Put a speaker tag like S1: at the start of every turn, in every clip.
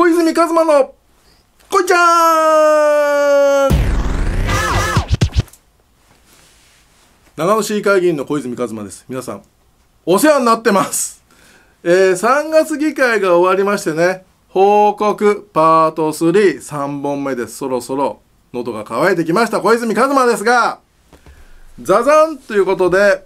S1: 小泉一馬の、こいちゃーん長野市議会議員の小泉一馬です。皆さん、お世話になってます。えー、3月議会が終わりましてね、報告パート3、3本目です。そろそろ喉が渇いてきました小泉一馬ですが、ザザンということで、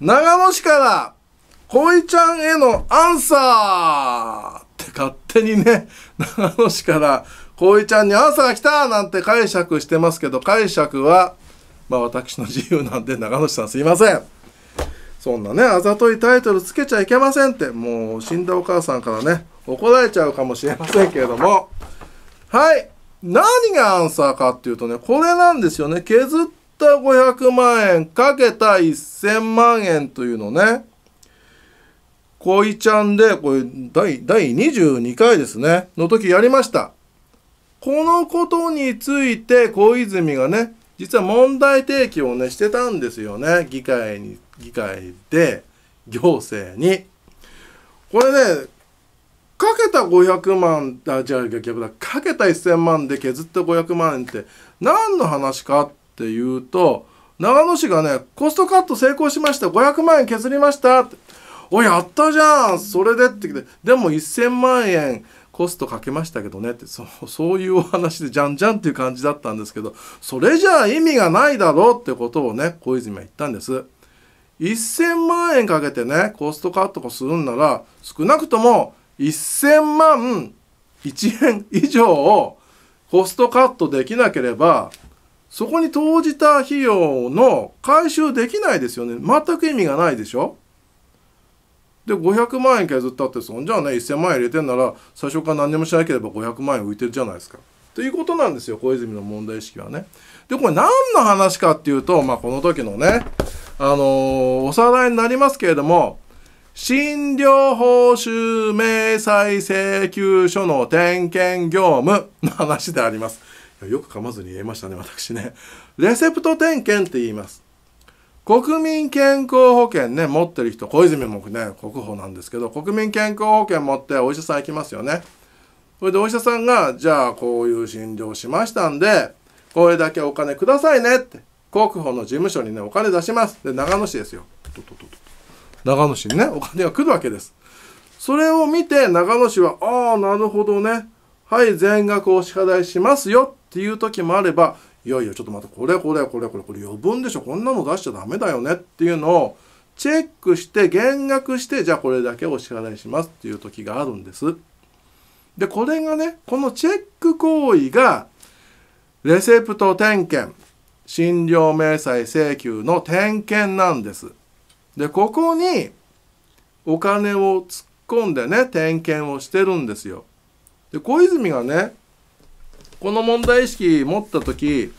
S1: 長野市から、恋ちゃんへのアンサーって勝手にね、長野市から光いちゃんに朝が来たなんて解釈してますけど、解釈は、まあ私の自由なんで長野市さんすいません。そんなね、あざといタイトルつけちゃいけませんって、もう死んだお母さんからね、怒られちゃうかもしれませんけれども。はい。何がアンサーかっていうとね、これなんですよね。削った500万円かけた1000万円というのね。恋ちゃんで、これ、第、第22回ですね、の時やりました。このことについて、小泉がね、実は問題提起をね、してたんですよね。議会に、議会で、行政に。これね、かけた500万、あ、じゃあ逆だ、かけた1000万で削った500万円って何の話かっていうと、長野市がね、コストカット成功しました、500万円削りましたって。「おやったじゃんそれで」ってきて「でも1,000万円コストかけましたけどね」ってそそういうお話でじゃんじゃんっていう感じだったんですけどそれじゃあ意味がないだろうってことをね小泉は言ったんです。1,000万円かけてねコストカットするんなら少なくとも1,000万1円以上をコストカットできなければそこに投じた費用の回収できないですよね全く意味がないでしょで500万円削ったってそんじゃあね1000万円入れてんなら最初から何にもしなければ500万円浮いてるじゃないですか。ということなんですよ小泉の問題意識はね。でこれ何の話かっていうと、まあ、この時のね、あのー、おさらいになりますけれども診療報酬明細請求書の点検業務の話であります。よく噛まずに言えましたね私ね。レセプト点検って言います。国民健康保険ね、持ってる人、小泉もね、国保なんですけど、国民健康保険持ってお医者さん行きますよね。それでお医者さんが、じゃあこういう診療しましたんで、これだけお金くださいねって、国保の事務所にね、お金出します。で、長野市ですよ。長野市にね、お金が来るわけです。それを見て、長野市は、ああ、なるほどね。はい、全額お支払いしますよっていう時もあれば、いやいやちょっと待ってこれこれこれこれこれ余分でしょこんなの出しちゃダメだよねっていうのをチェックして減額してじゃあこれだけお支払いしますっていう時があるんです。でこれがねこのチェック行為がレセプト点検診療明細請求の点検なんです。でここにお金を突っ込んでね点検をしてるんですよ。で小泉がねこの問題意識持った時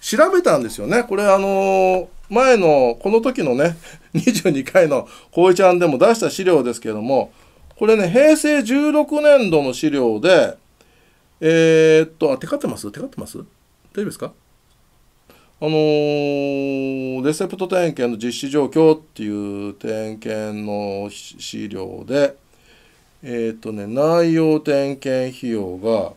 S1: 調べたんですよねこれあの前のこの時のね22 回の浩一ちゃんでも出した資料ですけどもこれね平成16年度の資料でえー、っとあテカってます手ってます大丈夫ですかあのー、レセプト点検の実施状況っていう点検の資料で、えー、っとね、内容点検費用が、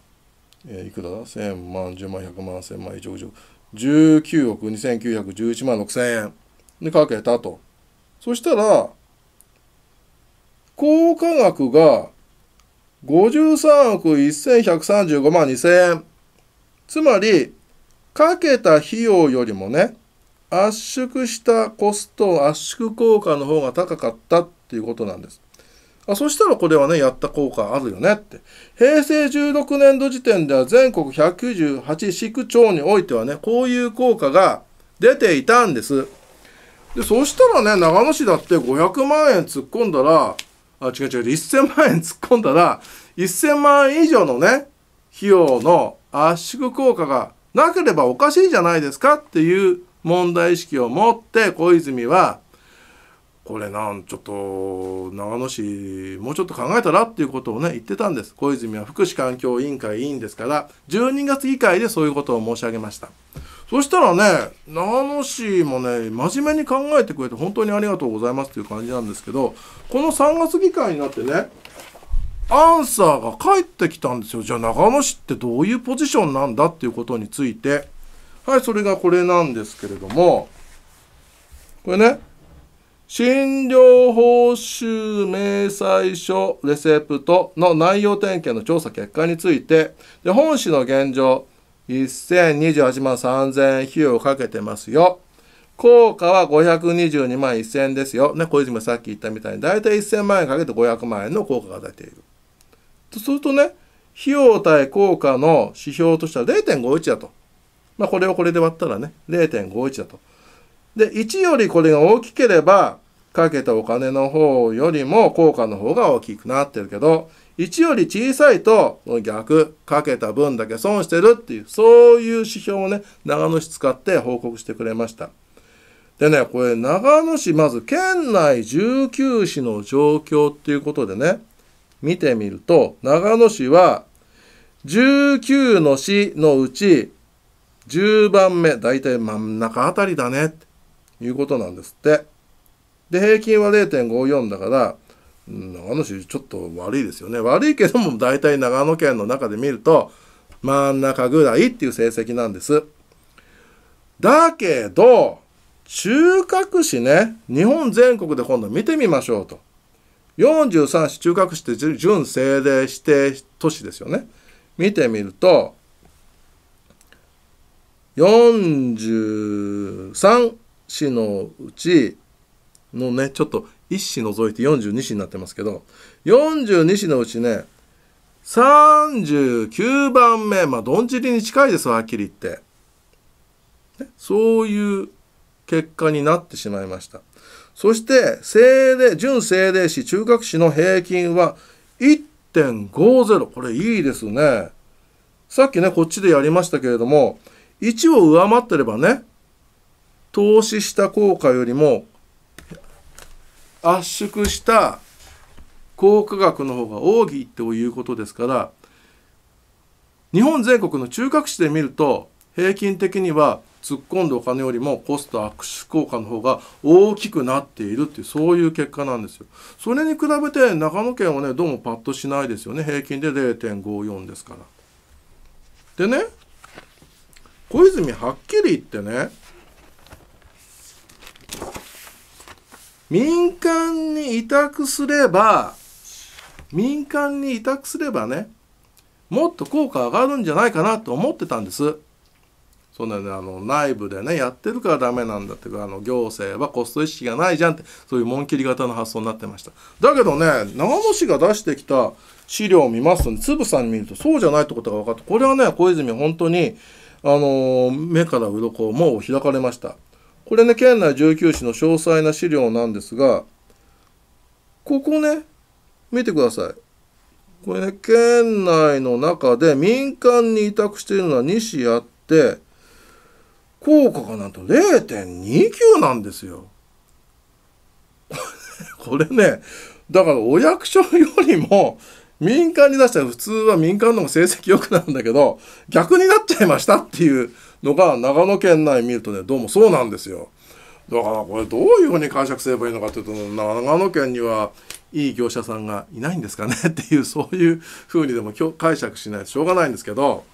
S1: えー、いくらだ ?1000 万、10万、100万、1000万、1 1億。19億2911万6000円でかけたと。そしたら、効果額が53億1135万2000円。つまり、かけた費用よりもね、圧縮したコスト、圧縮効果の方が高かったっていうことなんです。あそしたらこれはね、やった効果あるよねって。平成16年度時点では全国198市区町においてはね、こういう効果が出ていたんです。で、そしたらね、長野市だって500万円突っ込んだら、あ、違う違う、1000万円突っ込んだら、1000万円以上のね、費用の圧縮効果がなければおかしいじゃないですかっていう問題意識を持って小泉はこれなんちょっと長野市もうちょっと考えたらっていうことをね言ってたんです小泉は福祉環境委員会委員ですから12月議会でそういうことを申し上げましたそしたらね長野市もね真面目に考えてくれて本当にありがとうございますという感じなんですけどこの3月議会になってねアンサーが返ってきたんですよじゃあ長野市ってどういうポジションなんだっていうことについてはいそれがこれなんですけれどもこれね診療報酬明細書レセプトの内容点検の調査結果について、で本市の現状、1028万3000円費用をかけてますよ。効果は522万1000円ですよ。ね、小泉さっき言ったみたいに、だいたい1000万円かけて500万円の効果が出ている。とするとね、費用対効果の指標としては0.51だと。まあ、これをこれで割ったらね、0.51だと。で1よりこれが大きければかけたお金の方よりも効果の方が大きくなってるけど1より小さいと逆かけた分だけ損してるっていうそういう指標をね長野市使って報告してくれました。でねこれ長野市まず県内19市の状況っていうことでね見てみると長野市は19の市のうち10番目大体真ん中あたりだねっていうことなんですって。で、平均は0.54だから、長野市ちょっと悪いですよね。悪いけども、大体長野県の中で見ると、真ん中ぐらいっていう成績なんです。だけど、中核市ね、日本全国で今度見てみましょうと。43市中核市って準政令指定都市ですよね。見てみると、43子のうちのねちょっと1子除いて42子になってますけど42子のうちね39番目まあどんちりに近いですはっきり言って、ね、そういう結果になってしまいましたそして精霊準精霊子中核子の平均は1.50これいいですねさっきねこっちでやりましたけれども1を上回ってればね投資した効果よりも圧縮した効果額の方が大きいということですから日本全国の中核市で見ると平均的には突っ込んだお金よりもコスト圧縮効果の方が大きくなっているっていうそういう結果なんですよ。それに比べて長野県はねどうもパッとしないですよね平均で0.54ですから。でね小泉はっきり言ってね民間に委託すれば民間に委託すればねもっと効果上がるんじゃないかなと思ってたんです。そんなねあの内部でねやってるからダメなんだっていうかあの行政はコスト意識がないじゃんってそういう紋切り型の発想になってましただけどね長野市が出してきた資料を見ますとねつぶさに見るとそうじゃないってことが分かってこれはね小泉本当にあの目から鱗もう開かれました。これね、県内19市の詳細な資料なんですが、ここね、見てください。これね、県内の中で民間に委託しているのは2市あって、効果がなんと0.29なんですよ。これね、だからお役所よりも民間に出したら普通は民間の方が成績良くなるんだけど、逆になっちゃいましたっていうのが長野県内見るとねどうもそうなんですよ。だからこれどういうふうに解釈すればいいのかっていうと長野県にはいい業者さんがいないんですかねっていうそういうふうにでも解釈しないとしょうがないんですけど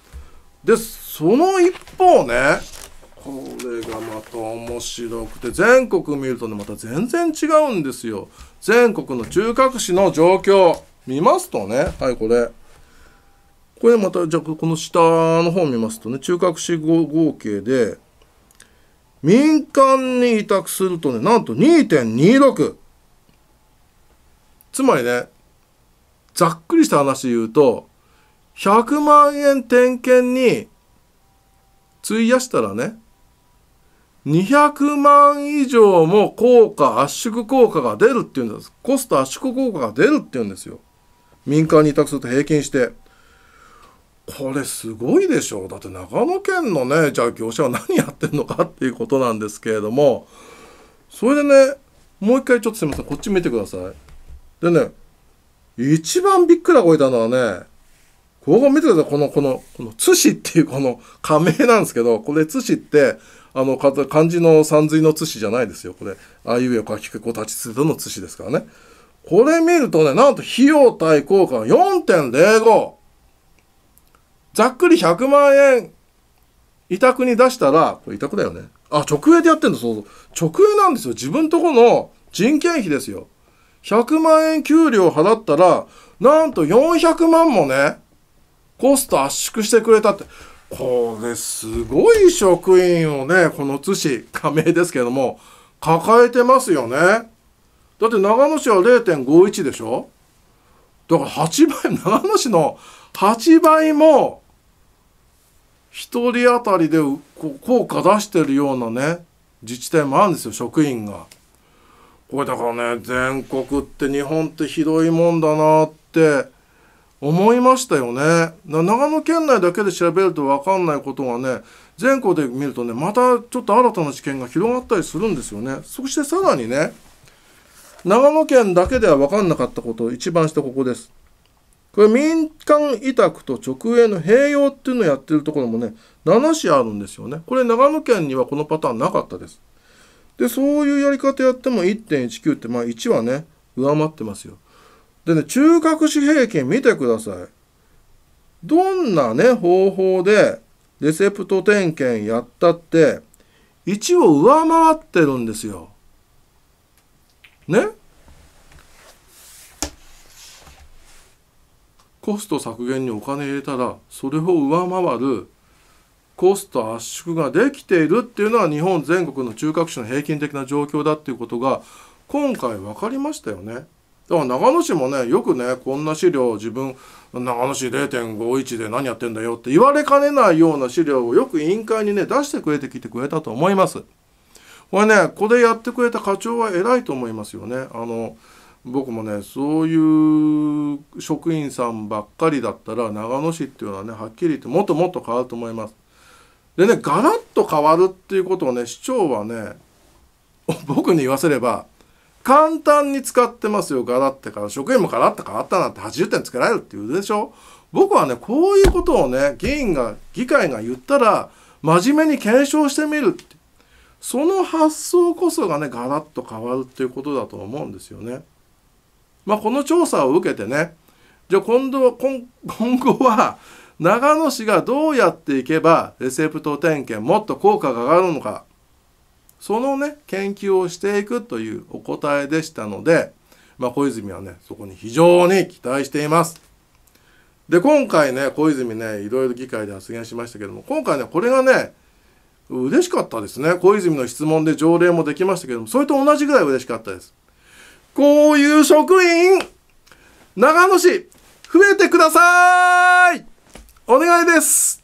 S1: でその一方ねこれがまた面白くて全国見るとねまた全然違うんですよ。全国の中核市の状況見ますとねはいこれ。これまたじゃあこの下の方を見ますとね中核市合計で民間に委託するとねなんと2.26つまりねざっくりした話言うと100万円点検に費やしたらね200万以上も効果圧縮効果が出るっていうんですコスト圧縮効果が出るっていうんですよ民間に委託すると平均して。これすごいでしょうだって長野県のねじゃあ業者は何やってんのかっていうことなんですけれどもそれでねもう一回ちょっとすいませんこっち見てくださいでね一番びっくらこいたのはねここ見てくださいこのこのこの津市っていうこの仮名なんですけどこれ津市ってあの漢字の三水の津市じゃないですよこれああいうよかきくこ立ちつての津市ですからねこれ見るとねなんと費用対効果が4.05ざっくり100万円委託に出したら、これ委託だよね。あ、直営でやってんだ、そうそう。直営なんですよ。自分とこの人件費ですよ。100万円給料払ったら、なんと400万もね、コスト圧縮してくれたって。これ、すごい職員をね、この津市、加盟ですけども、抱えてますよね。だって長野市は0.51でしょだから8倍、長野市の8倍も1人当たりで効果出してるようなね自治体もあるんですよ職員が。これだからね全国って日本ってひどいもんだなって思いましたよね。長野県内だけで調べると分かんないことがね全国で見るとねまたちょっと新たな知見が広がったりするんですよね。そしてさらにね長野県だけでは分かんなかったこと一番下ここです。これ民間委託と直営の併用っていうのをやってるところもね、7市あるんですよね。これ長野県にはこのパターンなかったです。で、そういうやり方やっても1.19って、まあ1はね、上回ってますよ。でね、中核市平均見てください。どんなね、方法でレセプト点検やったって、1を上回ってるんですよ。ねコスト削減にお金入れたらそれを上回るコスト圧縮ができているっていうのは日本全国の中核市の平均的な状況だっていうことが今回分かりましたよね。だから長野市もねよくねこんな資料自分長野市0.51で何やってんだよって言われかねないような資料をよく委員会にね出してくれてきてくれたと思います。これねこれやってくれた課長は偉いと思いますよね。あの僕もねそういう職員さんばっかりだったら長野市っていうのはねはっきり言ってもっともっと変わると思います。でねガラッと変わるっていうことをね市長はね僕に言わせれば簡単に使ってますよガラッてから職員もガラッと変わったなって80点つけられるって言うでしょ僕はねこういうことをね議員が議会が言ったら真面目に検証してみるってその発想こそがねガラッと変わるっていうことだと思うんですよね。まあ、この調査を受けてねじゃあ今度今今後は長野市がどうやっていけばレセプト点検もっと効果が上がるのかそのね研究をしていくというお答えでしたので、まあ、小泉はねそこに非常に期待しています。で今回ね小泉ねいろいろ議会で発言しましたけども今回ねこれがね嬉しかったですね小泉の質問で条例もできましたけどもそれと同じぐらい嬉しかったです。こういう職員、長野市、増えてくださいお願いです